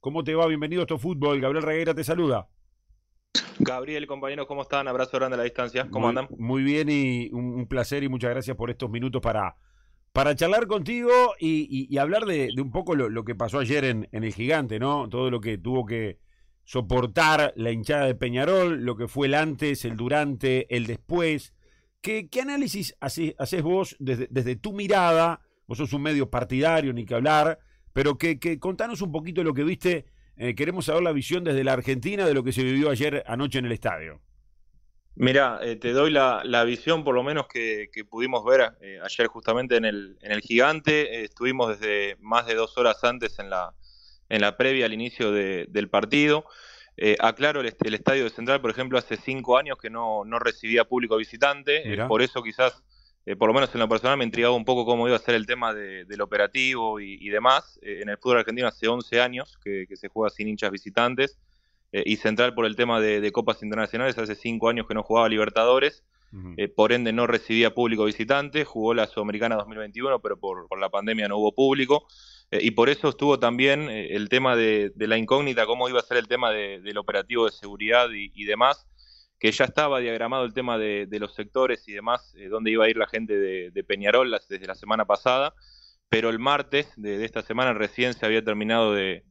¿Cómo te va? Bienvenido a esto fútbol. Gabriel Reguera te saluda. Gabriel, compañeros, ¿cómo están? Abrazo grande a la distancia. ¿Cómo andan? Muy bien y un, placer y muchas gracias por estos minutos para, para charlar contigo y, y, hablar de, un poco lo, que pasó ayer en, el Gigante, ¿no? Todo lo que tuvo que soportar la hinchada de Peñarol, lo que fue el antes, el durante, el después. ¿Qué, qué análisis haces, vos desde, desde tu mirada? Vos sos un medio partidario, ni que hablar pero que, contanos un poquito lo que viste. Eh, queremos saber la visión desde la Argentina de lo que se vivió ayer anoche en el estadio. Mira, eh, te doy la, visión por lo menos que, pudimos ver eh, ayer justamente en el, en el Gigante. estuvimos desde más de dos horas antes en la, en la previa al inicio del partido. aclaro, el, Estadio de Central, por ejemplo, hace cinco años que no, recibía público visitante, por eso quizás eh, por lo menos en lo personal, me intrigaba un poco cómo iba a ser el tema del operativo y, demás. Eh, en el fútbol argentino hace 11 años que, se juega sin hinchas visitantes eh, y central por el tema de, copas internacionales. Hace 5 años que no jugaba Libertadores, por ende no recibía público visitante. Jugó la Sudamericana 2021, pero por, la pandemia no hubo público. y por eso estuvo también el tema de, la incógnita, cómo iba a ser el tema del operativo de seguridad y demás que ya estaba diagramado el tema de, los sectores y demás, eh, dónde iba a ir la gente de, Peñarol desde la semana pasada, pero el martes de, esta semana recién se había terminado de,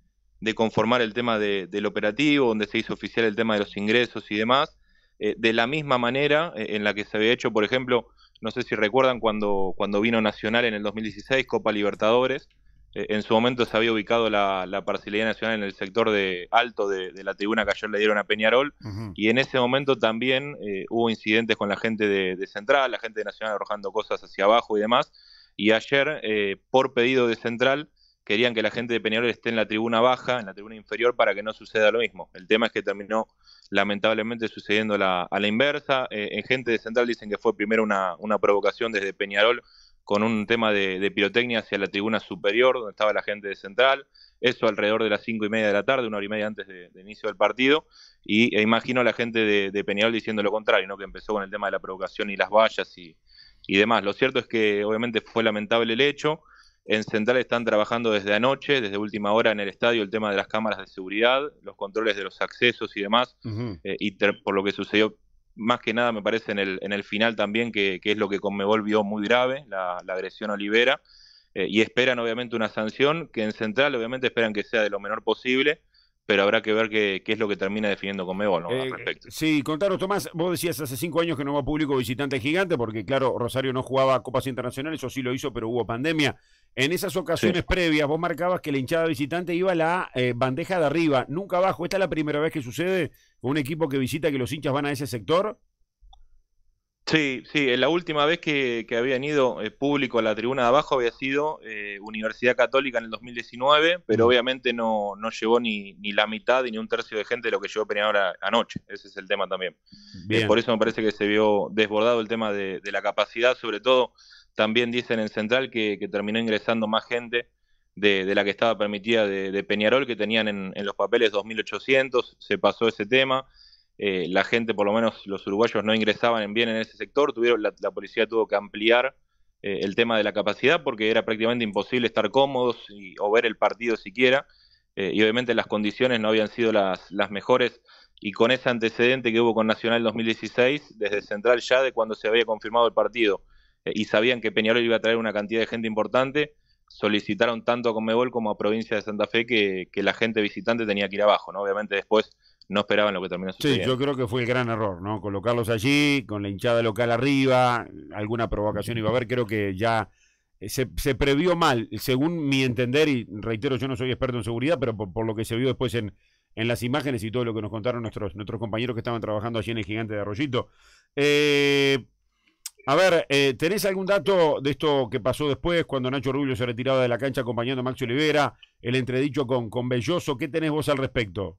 conformar el tema del operativo, donde se hizo oficial el tema de los ingresos y demás, eh, de la misma manera eh, en la que se había hecho, por ejemplo, no sé si recuerdan cuando, cuando vino Nacional en el 2016, Copa Libertadores, eh, en su momento se había ubicado la, la, parcialidad nacional en el sector de alto de, la tribuna que ayer le dieron a Peñarol, y en ese momento también eh, hubo incidentes con la gente de, Central, la gente de Nacional arrojando cosas hacia abajo y demás, y ayer, eh, por pedido de Central, querían que la gente de Peñarol esté en la tribuna baja, en la tribuna inferior, para que no suceda lo mismo. El tema es que terminó lamentablemente sucediendo la, a la inversa. en gente de Central dicen que fue primero una provocación desde Peñarol con un tema de, pirotecnia hacia la tribuna superior, donde estaba la gente de Central, eso alrededor de las cinco y media de la tarde, una hora y media antes de, inicio del partido, y e imagino a la gente de, de, diciendo lo contrario, ¿no? que empezó con el tema de la provocación y las vallas y, demás. Lo cierto es que obviamente fue lamentable el hecho, en Central están trabajando desde anoche, desde última hora en el estadio, el tema de las cámaras de seguridad, los controles de los accesos y demás, eh, y por lo que sucedió más que nada me parece en el, en el final también, que, que es lo que me volvió muy grave, la, agresión a Olivera, eh, y esperan obviamente una sanción, que en Central obviamente esperan que sea de lo menor posible, pero habrá que ver qué, qué es lo que termina definiendo con ¿no? al eh, respecto. Sí, contanos, Tomás, vos decías hace cinco años que no hubo público visitante gigante, porque claro, Rosario no jugaba Copas Internacionales, o sí lo hizo, pero hubo pandemia. En esas ocasiones previas, vos marcabas que la hinchada visitante iba a la eh, bandeja de arriba, nunca abajo. ¿Esta es la primera vez que sucede un equipo que visita que los hinchas van a ese sector? Sí, sí, eh, la última vez que, que habían ido eh, público a la tribuna de abajo había sido eh, Universidad Católica en el 2019, pero obviamente no, no llegó ni, ni, la mitad ni un tercio de gente de lo que llegó Peñarol anoche. Ese es el tema también. por eso me parece que se vio desbordado el tema de, la capacidad, sobre todo también dicen en Central que, terminó ingresando más gente de, de, la que estaba permitida de, Peñarol, que tenían en los papeles 2.800, se pasó ese tema. Eh, la gente, por lo menos los uruguayos, no ingresaban en bien en ese sector, tuvieron, la, policía tuvo que ampliar eh, el tema de la capacidad porque era prácticamente imposible estar cómodos o ver el partido siquiera, eh, y obviamente las condiciones no habían sido las, mejores, y con ese antecedente que hubo con Nacional 2016, desde Central ya de cuando se había confirmado el partido, y sabían que Peñarol iba a traer una cantidad de gente importante, solicitaron tanto a Conmebol como a Provincia de Santa Fe que, que la gente visitante tenía que ir abajo, ¿no? Obviamente después no esperaban lo que terminó sucediendo. Sí, yo creo que fue el gran error, ¿no? Colocarlos allí, con la hinchada local arriba, alguna provocación iba a haber, creo que ya eh, se, previó mal, según mi entender, y reitero, yo no soy experto en seguridad, pero por, lo que se vio después en, en las imágenes y todo lo que nos contaron nuestros, nuestros compañeros que estaban trabajando allí en el gigante de Arroyito. Eh, a ver, eh, ¿tenés algún dato de esto que pasó después, cuando Nacho Rubio se retiraba de la cancha acompañando a Max Olivera, el entredicho con, con Belloso? ¿Qué tenés vos al respecto?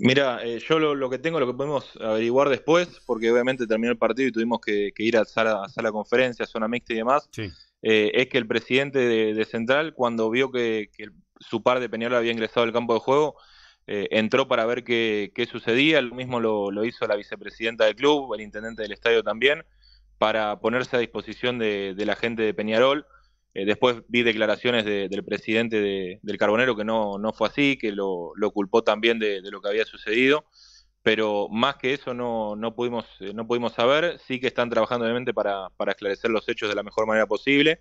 Mira, eh, yo lo, que tengo, lo que podemos averiguar después, porque obviamente terminó el partido y tuvimos que, ir a sala, a sala conferencia, zona mixta y demás, eh, es que el presidente de, Central, cuando vio que, su par de Peñarol había ingresado al campo de juego, eh, entró para ver qué, sucedía, lo mismo lo, hizo la vicepresidenta del club, el intendente del estadio también, para ponerse a disposición de la gente de Peñarol eh, después vi declaraciones del presidente del Carbonero que no, fue así, que lo, lo culpó también de, lo que había sucedido, pero más que eso no, no, pudimos, eh, no pudimos saber. Sí que están trabajando obviamente para, esclarecer los hechos de la mejor manera posible,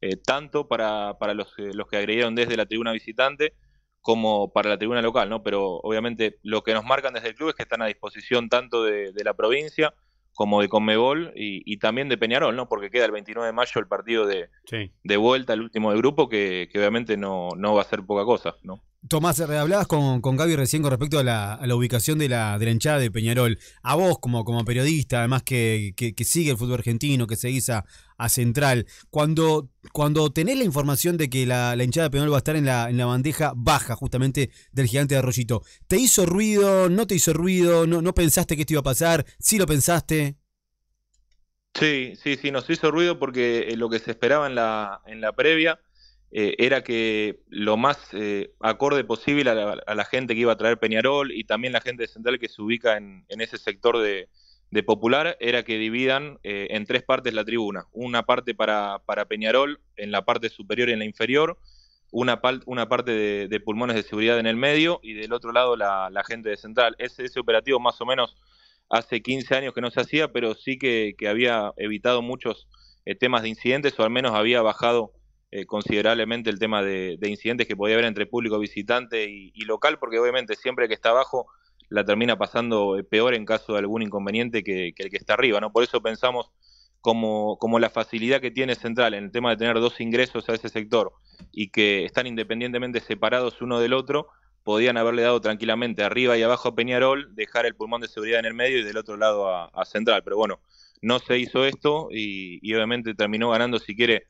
eh, tanto para, para los, los que agredieron desde la tribuna visitante como para la tribuna local, ¿no? Pero obviamente lo que nos marcan desde el club es que están a disposición tanto de la provincia, como de Conmebol y, y, también de Peñarol, ¿no? Porque queda el 29 de mayo el partido de, de vuelta, el último de grupo, que, obviamente no, no, va a ser poca cosa, ¿no? Tomás, eh, hablabas con, con Gaby recién con respecto a la, ubicación de la, hinchada de Peñarol. A vos, como, como periodista, además que, sigue el fútbol argentino, que seguís a, a Central, cuando, cuando tenés la información de que la, hinchada de Peñarol va a estar en la, en la bandeja baja, justamente, del gigante de Arroyito, ¿te hizo ruido? ¿No te hizo ruido? ¿No, no pensaste que esto iba a pasar? ¿Sí lo pensaste? Sí, sí, sí, nos hizo ruido porque eh, lo que se esperaba en la, en la previa eh, era que lo más eh, acorde posible a la, gente que iba a traer Peñarol y también la gente de Central que se ubica en, ese sector de, Popular, era que dividan eh, en tres partes la tribuna. Una parte para, para, Peñarol en la parte superior y en la inferior, una, una parte de, pulmones de seguridad en el medio y del otro lado la, gente de Central. Ese, ese operativo más o menos hace 15 años que no se hacía, pero sí que, había evitado muchos temas de incidentes o al menos había bajado eh, considerablemente el tema de, incidentes que podía haber entre público visitante y, local, porque obviamente siempre que está abajo la termina pasando eh, peor en caso de algún inconveniente que, el que está arriba, ¿no? Por eso pensamos como, la facilidad que tiene Central en el tema de tener dos ingresos a ese sector y que están independientemente separados uno del otro, podían haberle dado tranquilamente arriba y abajo a Peñarol, dejar el pulmón de seguridad en el medio y del otro lado a, Central. Pero bueno, no se hizo esto y, y obviamente terminó ganando, si quiere,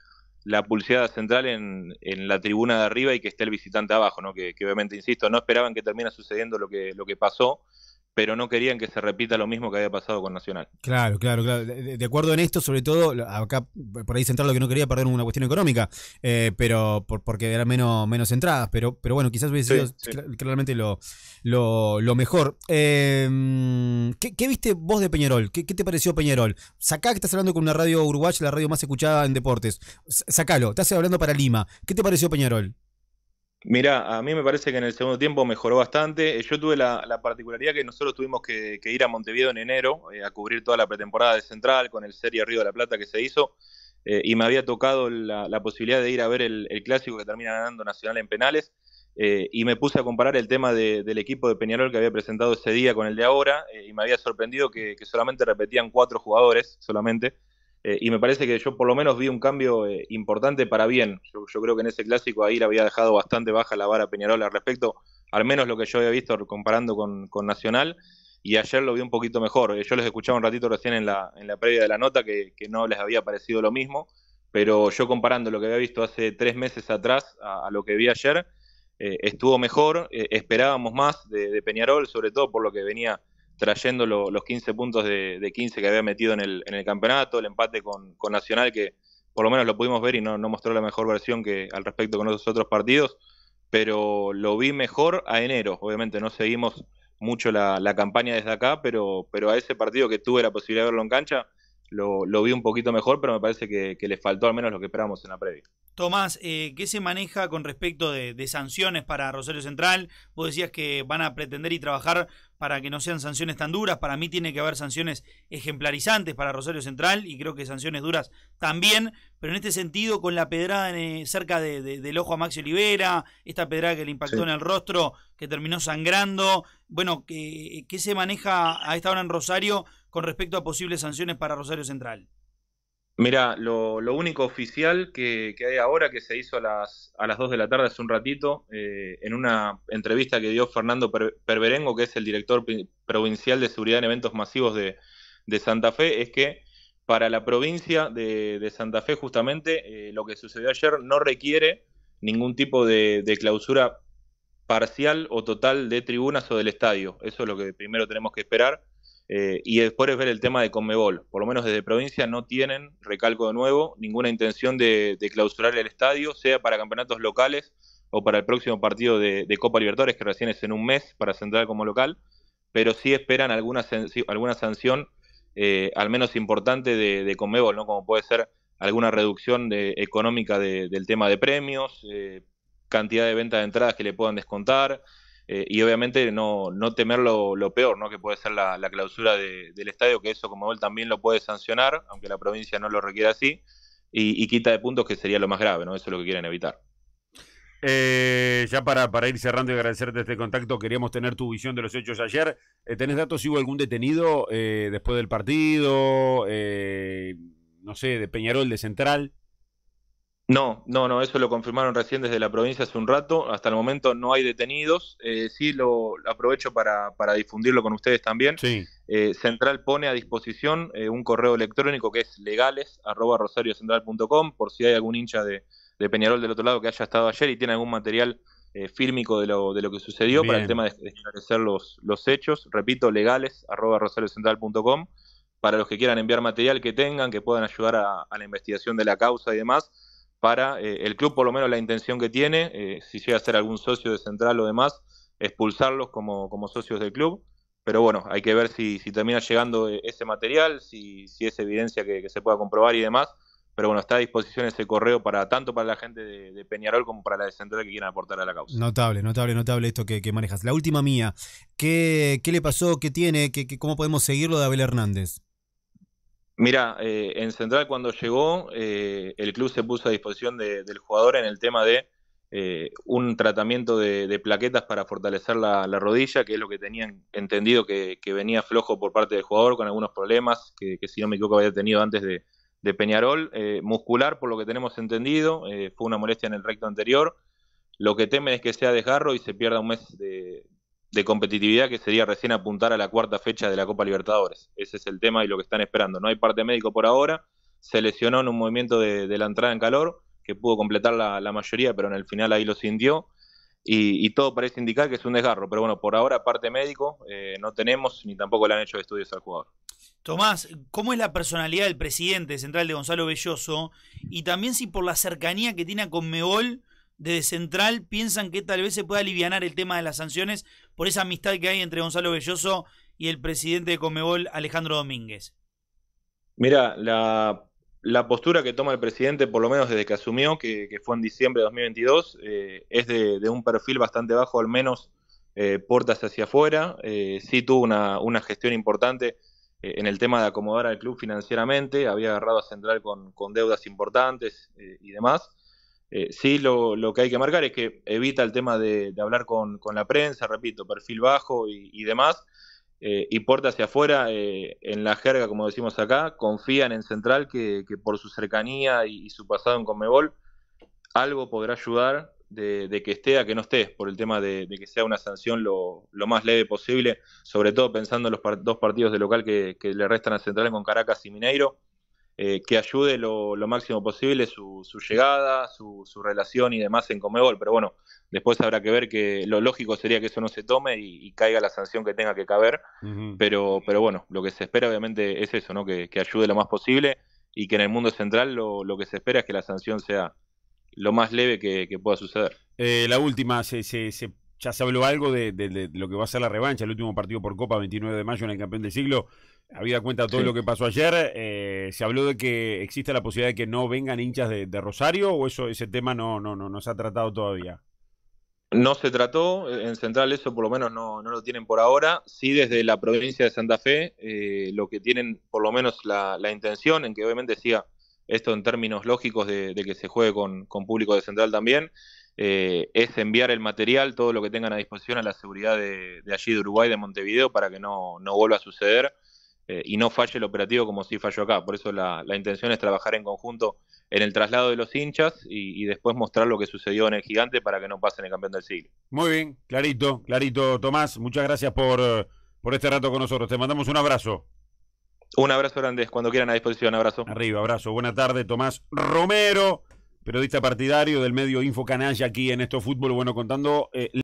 la pulseada central en, en, la tribuna de arriba y que esté el visitante abajo, ¿no? Que, obviamente, insisto, no esperaban que termine sucediendo lo que, lo que pasó, pero no querían que se repita lo mismo que había pasado con Nacional. Claro, claro, claro. De, acuerdo en esto, sobre todo, acá por ahí central lo que no quería perder una cuestión económica, eh, pero porque eran menos, menos entradas, pero, pero bueno, quizás hubiese sido claramente lo, lo, mejor. Em, ¿qué, viste vos de Peñarol? ¿Qué, te pareció Peñarol? Sacá que estás hablando con una radio uruguaya, la radio más escuchada en deportes. Sacalo, estás hablando para Lima. ¿Qué te pareció Peñarol? Mira, a mí me parece que en el segundo tiempo mejoró bastante. Eh, yo tuve la, particularidad que nosotros tuvimos que, ir a Montevideo en enero eh, a cubrir toda la pretemporada de Central con el Serie Río de la Plata que se hizo eh, y me había tocado la, posibilidad de ir a ver el, clásico que termina ganando Nacional en penales y me puse a comparar el tema del equipo de Peñarol que había presentado ese día con el de ahora y me había sorprendido que solamente repetían cuatro jugadores solamente eh, y me parece que yo por lo menos vi un cambio eh, importante para bien. Yo, creo que en ese clásico ahí le había dejado bastante baja la vara Peñarol al respecto, al menos lo que yo había visto comparando con, Nacional. Y ayer lo vi un poquito mejor. Eh, yo les escuchaba un ratito recién en la, en la previa de la nota que, que no les había parecido lo mismo, pero yo comparando lo que había visto hace tres meses atrás a, lo que vi ayer, estuvo mejor, esperábamos más de Peñarol, sobre todo por lo que venía trayendo los 15 puntos de, 15 que había metido en el, en el campeonato, el empate con, Nacional, que por lo menos lo pudimos ver y no, mostró la mejor versión que al respecto con los otros partidos, pero lo vi mejor a enero. Obviamente no seguimos mucho la, campaña desde acá, pero, pero a ese partido que tuve la posibilidad de verlo en cancha, lo, vi un poquito mejor, pero me parece que, le faltó al menos lo que esperábamos en la previa. Tomás, eh, ¿qué se maneja con respecto de, sanciones para Rosario Central? Vos decías que van a pretender y trabajar para que no sean sanciones tan duras. Para mí tiene que haber sanciones ejemplarizantes para Rosario Central y creo que sanciones duras también. Pero en este sentido, con la pedrada eh, cerca de, del ojo a Maxi Olivera, esta pedrada que le impactó en el rostro, que terminó sangrando. Bueno, ¿qué se maneja a esta hora en Rosario con respecto a posibles sanciones para Rosario Central? Mira, lo, único oficial que, hay ahora, que se hizo a las, a las 2 de la tarde hace un ratito, eh, en una entrevista que dio Fernando Perverengo, Perberengo, que es el director provincial de seguridad en eventos masivos de, Santa Fe, es que para la provincia de, Santa Fe justamente eh, lo que sucedió ayer no requiere ningún tipo de, de clausura parcial o total de tribunas o del estadio. Eso es lo que primero tenemos que esperar eh, y después ver el tema de Conmebol. Por lo menos desde provincia no tienen, recalco de nuevo, ninguna intención de, de clausurar el estadio, sea para campeonatos locales o para el próximo partido de, Copa Libertadores, que recién es en un mes para centrar como local, pero sí esperan alguna, alguna sanción, eh, al menos importante, de, de, Conmebol, ¿no? como puede ser alguna reducción de, económica del tema de premios, eh, cantidad de ventas de entradas que le puedan descontar, eh, y obviamente no, no temer lo, peor, ¿no? que puede ser la, clausura del estadio, que eso como él también lo puede sancionar, aunque la provincia no lo requiera así, y, quita de puntos que sería lo más grave, ¿no? eso es lo que quieren evitar. Eh, ya para, para ir cerrando y agradecerte este contacto, queríamos tener tu visión de los hechos ayer. Eh, ¿Tenés datos si hubo algún detenido después del partido? no sé, de Peñarol, de Central. No, no, no, eso lo confirmaron recién desde la provincia hace un rato. Hasta el momento no hay detenidos. Eh, sí, lo, aprovecho para, difundirlo con ustedes también. Eh, Central pone a disposición eh, un correo electrónico que es legales por si hay algún hincha de, Peñarol del otro lado que haya estado ayer y tiene algún material eh, fílmico de lo, de lo, que sucedió para el tema de, esclarecer los, hechos. Repito, legales para los que quieran enviar material que tengan, que puedan ayudar a la investigación de la causa y demás para eh, el club, por lo menos la intención que tiene, eh, si llega a ser algún socio de Central o demás, expulsarlos como, como socios del club. Pero bueno, hay que ver si, si termina llegando eh, ese material, si, si es evidencia que, se pueda comprobar y demás. Pero bueno, está a disposición ese correo para tanto para la gente de, Peñarol como para la de Central que quieran aportar a la causa. Notable, notable, notable esto que, manejas. La última mía, ¿qué, qué le pasó? ¿Qué tiene? ¿Qué, cómo podemos seguirlo de Abel Hernández? Mira, eh, en Central cuando llegó, eh, el club se puso a disposición del jugador en el tema de eh, un tratamiento de, plaquetas para fortalecer la, rodilla, que es lo que tenían entendido que, venía flojo por parte del jugador, con algunos problemas que, si no me equivoco había tenido antes de, de Peñarol, muscular por lo que tenemos entendido, fue una molestia en el recto anterior. Lo que temen es que sea desgarro y se pierda un mes de, de competitividad que sería recién apuntar a la cuarta fecha de la Copa Libertadores. Ese es el tema y lo que están esperando. No hay parte médico por ahora. Se lesionó en un movimiento de, la entrada en calor, que pudo completar la, mayoría, pero en el final ahí lo sintió. Y, todo parece indicar que es un desgarro. Pero bueno, por ahora parte médico eh, no tenemos, ni tampoco le han hecho estudios al jugador. Tomás, ¿cómo es la personalidad del presidente central de Gonzalo Belloso? Y también si por la cercanía que tiene con Conmebol de Central piensan que tal vez se pueda aliviar el tema de las sanciones por esa amistad que hay entre Gonzalo Belloso y el presidente de Comebol, Alejandro Domínguez? Mira, la, la postura que toma el presidente, por lo menos desde que asumió, que, fue en diciembre de 2022, eh, es de, un perfil bastante bajo, al menos eh, puertas hacia afuera. si eh, sí tuvo una, gestión importante en el tema de acomodar al club financieramente, había agarrado a Central con, con deudas importantes y demás, eh, sí, lo, que hay que marcar es que evita el tema de, hablar con, con, la prensa, repito, perfil bajo y, demás, eh, y porta hacia afuera, eh, en la jerga, como decimos acá, confían en Central que, por su cercanía y, su pasado en Conmebol, algo podrá ayudar de, que esté a que no esté, por el tema de, que sea una sanción lo, más leve posible, sobre todo pensando en los dos partidos de local que, que le restan a Central con Caracas y Mineiro eh, que ayude lo, máximo posible su, su llegada, su, su, relación y demás en Comebol. Pero bueno, después habrá que ver que lo lógico sería que eso no se tome y, caiga la sanción que tenga que caber. pero, pero bueno, lo que se espera obviamente es eso, ¿no? Que, que, ayude lo más posible y que en el mundo central lo, lo que se espera es que la sanción sea lo más leve que, que pueda suceder. Eh, la última, se, se, se ya se habló algo de, lo que va a ser la revancha, el último partido por Copa, 29 de mayo en el campeón del siglo. Habida cuenta todo lo que pasó ayer, eh, se habló de que existe la posibilidad de que no vengan hinchas de, Rosario o eso ese tema no, no, no, no se ha tratado todavía. No se trató, eh, en Central eso por lo menos no, lo tienen por ahora. Sí, desde la provincia de Santa Fe, eh, lo que tienen por lo menos la, intención, en que obviamente siga esto en términos lógicos de, que se juegue con público de Central también, eh, es enviar el material, todo lo que tengan a disposición a la seguridad de, allí de Uruguay, de Montevideo, para que no, vuelva a suceder eh, y no falle el operativo como sí falló acá. Por eso la, intención es trabajar en conjunto en el traslado de los hinchas y, después mostrar lo que sucedió en el gigante para que no pasen el campeón del siglo. Muy bien, clarito, clarito, Tomás. Muchas gracias por, por este rato con nosotros. Te mandamos un abrazo. Un abrazo grande, cuando quieran a disposición, abrazo. Arriba, abrazo. Buena tarde, Tomás Romero periodista partidario del medio Info Canalla aquí en Esto Fútbol, bueno, contando... Eh,